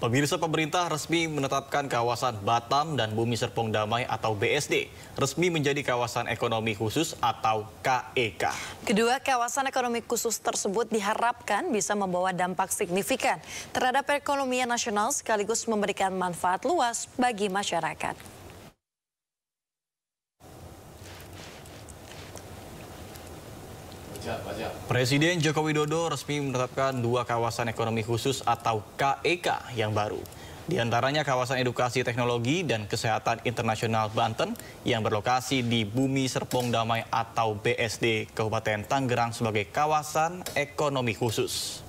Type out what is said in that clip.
Pemirsa pemerintah resmi menetapkan kawasan Batam dan Bumi Serpong Damai atau BSD resmi menjadi kawasan ekonomi khusus atau KEK. E Kedua kawasan ekonomi khusus tersebut diharapkan bisa membawa dampak signifikan terhadap ekonomi nasional sekaligus memberikan manfaat luas bagi masyarakat. Presiden Joko Widodo resmi menetapkan dua kawasan ekonomi khusus atau KEK e yang baru. Di antaranya kawasan edukasi teknologi dan kesehatan internasional Banten yang berlokasi di Bumi Serpong Damai atau BSD Kabupaten Tangerang sebagai kawasan ekonomi khusus.